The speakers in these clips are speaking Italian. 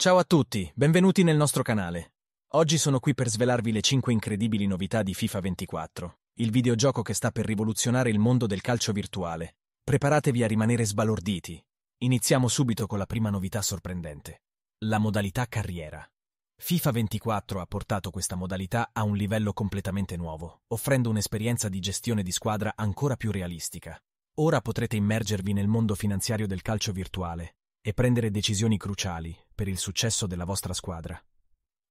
Ciao a tutti, benvenuti nel nostro canale. Oggi sono qui per svelarvi le 5 incredibili novità di FIFA 24, il videogioco che sta per rivoluzionare il mondo del calcio virtuale. Preparatevi a rimanere sbalorditi. Iniziamo subito con la prima novità sorprendente, la modalità carriera. FIFA 24 ha portato questa modalità a un livello completamente nuovo, offrendo un'esperienza di gestione di squadra ancora più realistica. Ora potrete immergervi nel mondo finanziario del calcio virtuale, e prendere decisioni cruciali per il successo della vostra squadra.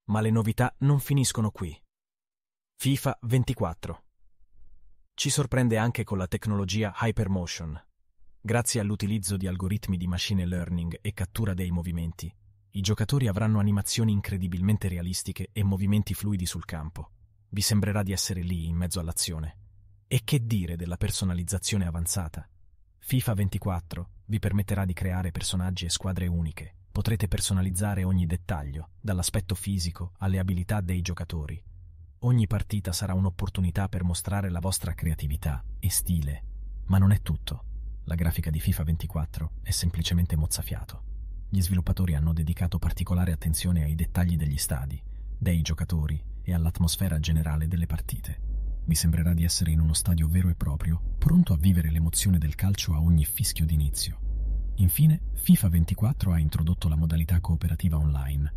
Ma le novità non finiscono qui. FIFA 24 ci sorprende anche con la tecnologia Hypermotion. Grazie all'utilizzo di algoritmi di machine learning e cattura dei movimenti, i giocatori avranno animazioni incredibilmente realistiche e movimenti fluidi sul campo. Vi sembrerà di essere lì in mezzo all'azione. E che dire della personalizzazione avanzata? FIFA 24 vi permetterà di creare personaggi e squadre uniche. Potrete personalizzare ogni dettaglio, dall'aspetto fisico alle abilità dei giocatori. Ogni partita sarà un'opportunità per mostrare la vostra creatività e stile. Ma non è tutto. La grafica di FIFA 24 è semplicemente mozzafiato. Gli sviluppatori hanno dedicato particolare attenzione ai dettagli degli stadi, dei giocatori e all'atmosfera generale delle partite. Mi sembrerà di essere in uno stadio vero e proprio, pronto a vivere l'emozione del calcio a ogni fischio d'inizio. Infine, FIFA 24 ha introdotto la modalità cooperativa online.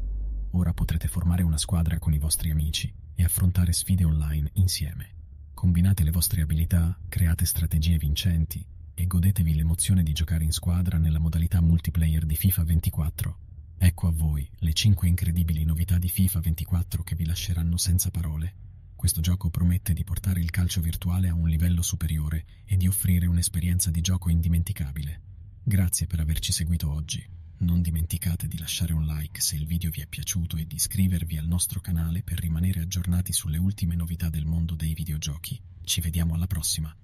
Ora potrete formare una squadra con i vostri amici e affrontare sfide online insieme. Combinate le vostre abilità, create strategie vincenti e godetevi l'emozione di giocare in squadra nella modalità multiplayer di FIFA 24. Ecco a voi le 5 incredibili novità di FIFA 24 che vi lasceranno senza parole. Questo gioco promette di portare il calcio virtuale a un livello superiore e di offrire un'esperienza di gioco indimenticabile. Grazie per averci seguito oggi. Non dimenticate di lasciare un like se il video vi è piaciuto e di iscrivervi al nostro canale per rimanere aggiornati sulle ultime novità del mondo dei videogiochi. Ci vediamo alla prossima!